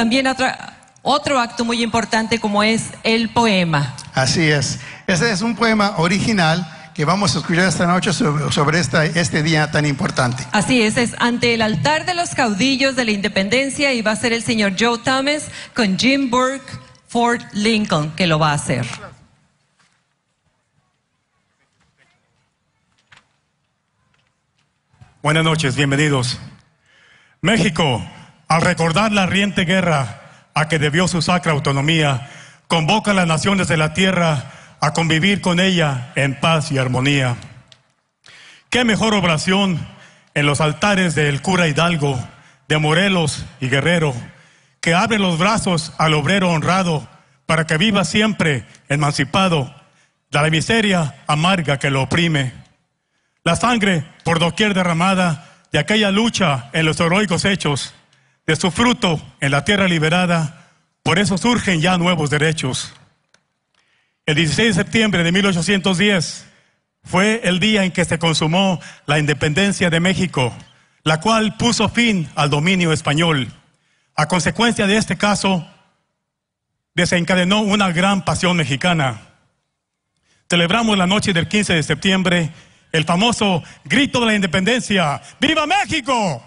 también otro acto muy importante como es el poema. Así es. Ese es un poema original que vamos a escuchar esta noche sobre, este día tan importante. Así es, es ante el altar de los caudillos de la independencia y va a ser el señor Joe Thomas con Jim Burke, Ford Lincoln, que lo va a hacer. Buenas noches, bienvenidos. México, al recordar la riente guerra a que debió su sacra autonomía, convoca a las naciones de la tierra a convivir con ella en paz y armonía. Qué mejor oración en los altares del cura Hidalgo, de Morelos y Guerrero, que abre los brazos al obrero honrado para que viva siempre emancipado de la miseria amarga que lo oprime. La sangre por doquier derramada de aquella lucha en los heroicos hechos de su fruto en la tierra liberada, por eso surgen ya nuevos derechos. El 16 de septiembre de 1810 fue el día en que se consumó la independencia de México, la cual puso fin al dominio español. A consecuencia de este caso, desencadenó una gran pasión mexicana. Celebramos la noche del 15 de septiembre el famoso grito de la independencia. ¡Viva México!